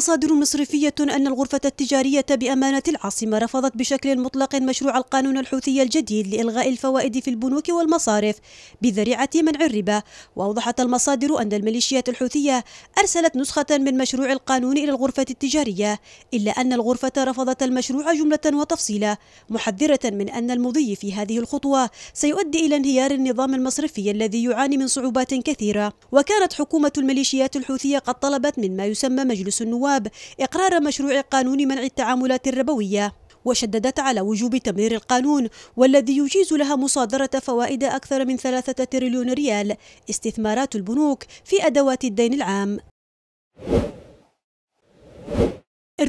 مصادر مصرفية أن الغرفة التجارية بأمانة العاصمة رفضت بشكل مطلق مشروع القانون الحوثي الجديد لإلغاء الفوائد في البنوك والمصارف بذريعة منع الربا وأوضحت المصادر أن الميليشيات الحوثية أرسلت نسخة من مشروع القانون إلى الغرفة التجارية إلا أن الغرفة رفضت المشروع جملة وتفصيلا محذرة من أن المضي في هذه الخطوة سيؤدي إلى انهيار النظام المصرفي الذي يعاني من صعوبات كثيرة وكانت حكومة الميليشيات الحوثية قد طلبت مما يسمى مجلس النواب النواب إقرار مشروع قانون منع التعاملات الربوية وشددت على وجوب تمرير القانون والذي يجيز لها مصادرة فوائد أكثر من ثلاثة تريليون ريال استثمارات البنوك في أدوات الدين العام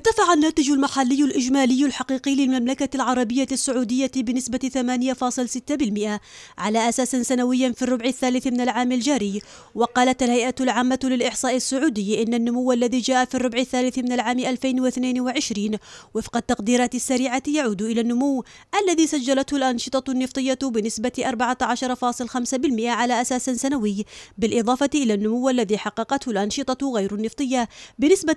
ارتفع الناتج المحلي الإجمالي الحقيقي للمملكة العربية السعودية بنسبة 8.6% على أساس سنوي في الربع الثالث من العام الجاري وقالت الهيئة العامة للإحصاء السعودي إن النمو الذي جاء في الربع الثالث من العام 2022 وفق التقديرات السريعة يعود إلى النمو الذي سجلته الأنشطة النفطية بنسبة 14.5% على أساس سنوي بالإضافة إلى النمو الذي حققته الأنشطة غير النفطية بنسبة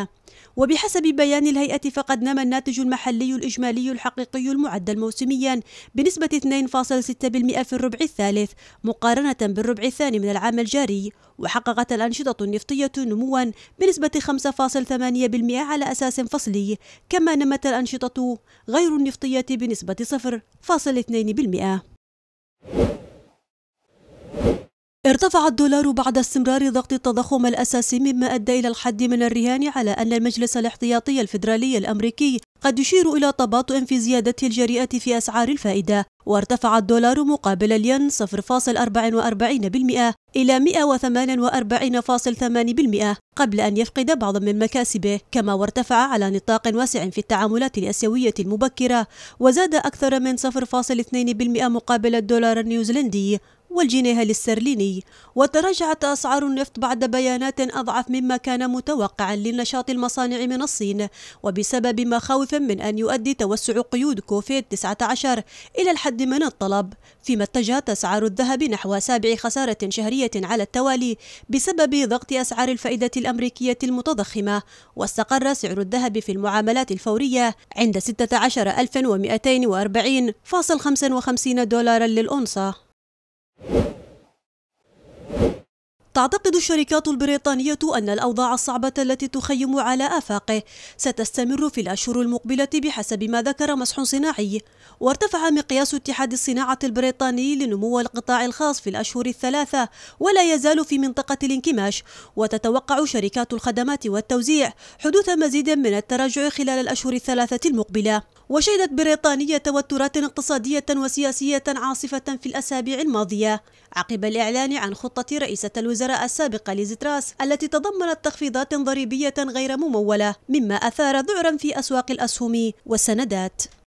5.6% وبحسب بيان الهيئة فقد نما الناتج المحلي الإجمالي الحقيقي المعدل موسميا بنسبة 2.6% في الربع الثالث مقارنة بالربع الثاني من العام الجاري وحققت الأنشطة النفطية نموا بنسبة 5.8% على أساس فصلي كما نمت الأنشطة غير النفطية بنسبة 0.2% ارتفع الدولار بعد استمرار ضغط التضخم الأساسي مما أدى إلى الحد من الرهان على أن المجلس الاحتياطي الفيدرالي الأمريكي قد يشير إلى تباطؤ في زيادة الجريئة في أسعار الفائدة وارتفع الدولار مقابل الين 0.44% إلى 148.8% قبل أن يفقد بعض من مكاسبه كما وارتفع على نطاق واسع في التعاملات الأسيوية المبكرة وزاد أكثر من 0.2% مقابل الدولار النيوزيلندي والجنيه الاسترليني وتراجعت أسعار النفط بعد بيانات أضعف مما كان متوقعا لنشاط المصانع من الصين وبسبب مخاوف من أن يؤدي توسع قيود كوفيد-19 إلى الحد من الطلب فيما اتجهت أسعار الذهب نحو سابع خسارة شهرية على التوالي بسبب ضغط أسعار الفائدة الأمريكية المتضخمة واستقر سعر الذهب في المعاملات الفورية عند 16240.55 دولارا للأونصة تعتقد الشركات البريطانية أن الأوضاع الصعبة التي تخيم على آفاقه ستستمر في الأشهر المقبلة بحسب ما ذكر مسح صناعي وارتفع مقياس اتحاد الصناعة البريطاني لنمو القطاع الخاص في الأشهر الثلاثة ولا يزال في منطقة الانكماش وتتوقع شركات الخدمات والتوزيع حدوث مزيد من التراجع خلال الأشهر الثلاثة المقبلة وشهدت بريطانيا توترات اقتصادية وسياسية عاصفة في الأسابيع الماضية عقب الإعلان عن خطة رئيسة الوزراء السابقة ليزتراس التي تضمنت تخفيضات ضريبية غير ممولة مما أثار ذعرا في أسواق الأسهم والسندات